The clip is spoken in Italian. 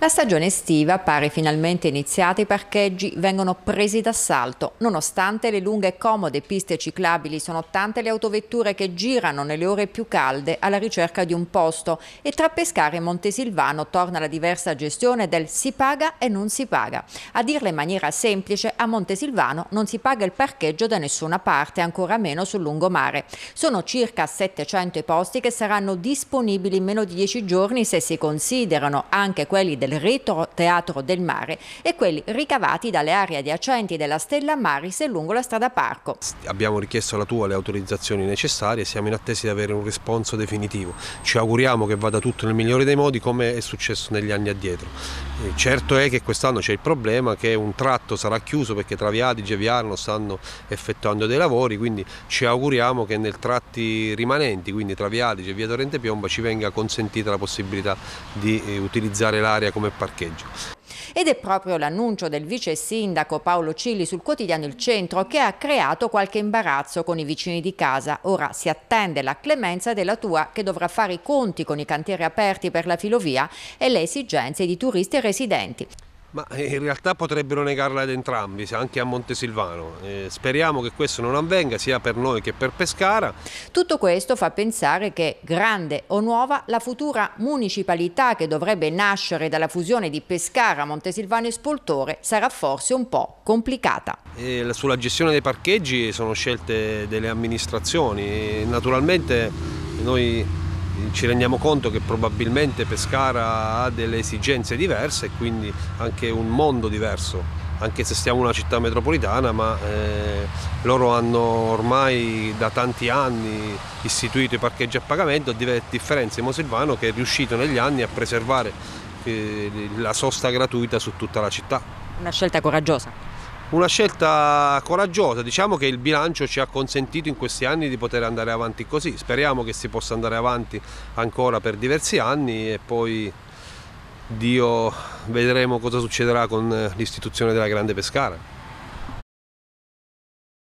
La stagione estiva pare finalmente iniziata, i parcheggi vengono presi d'assalto. Nonostante le lunghe e comode piste ciclabili sono tante le autovetture che girano nelle ore più calde alla ricerca di un posto e tra Pescara e Montesilvano torna la diversa gestione del si paga e non si paga. A dirla in maniera semplice, a Montesilvano non si paga il parcheggio da nessuna parte, ancora meno sul lungomare. Sono circa 700 i posti che saranno disponibili in meno di 10 giorni se si considerano anche quelli del del retro teatro del mare e quelli ricavati dalle aree adiacenti della Stella Maris e lungo la strada Parco. Abbiamo richiesto alla tua le autorizzazioni necessarie, e siamo in attesa di avere un risponso definitivo. Ci auguriamo che vada tutto nel migliore dei modi come è successo negli anni addietro. Eh, certo è che quest'anno c'è il problema che un tratto sarà chiuso perché tra Viadige e Viarno stanno effettuando dei lavori, quindi ci auguriamo che nel tratti rimanenti, quindi tra Viadige e Via Torrente Piomba, ci venga consentita la possibilità di eh, utilizzare l'area come parcheggio. Ed è proprio l'annuncio del vice sindaco Paolo Cilli sul quotidiano Il Centro che ha creato qualche imbarazzo con i vicini di casa. Ora si attende la clemenza della tua che dovrà fare i conti con i cantieri aperti per la filovia e le esigenze di turisti e residenti. Ma eh, in realtà potrebbero negarla ad entrambi, anche a Montesilvano. Eh, speriamo che questo non avvenga sia per noi che per Pescara. Tutto questo fa pensare che, grande o nuova, la futura municipalità che dovrebbe nascere dalla fusione di Pescara, Montesilvano e Spoltore sarà forse un po' complicata. E sulla gestione dei parcheggi sono scelte delle amministrazioni. Naturalmente noi ci rendiamo conto che probabilmente Pescara ha delle esigenze diverse e quindi anche un mondo diverso anche se siamo una città metropolitana, ma eh, loro hanno ormai da tanti anni istituito i parcheggi a pagamento, a differenza di Mosilvano che è riuscito negli anni a preservare eh, la sosta gratuita su tutta la città. Una scelta coraggiosa una scelta coraggiosa, diciamo che il bilancio ci ha consentito in questi anni di poter andare avanti così, speriamo che si possa andare avanti ancora per diversi anni e poi Dio vedremo cosa succederà con eh, l'istituzione della Grande Pescara.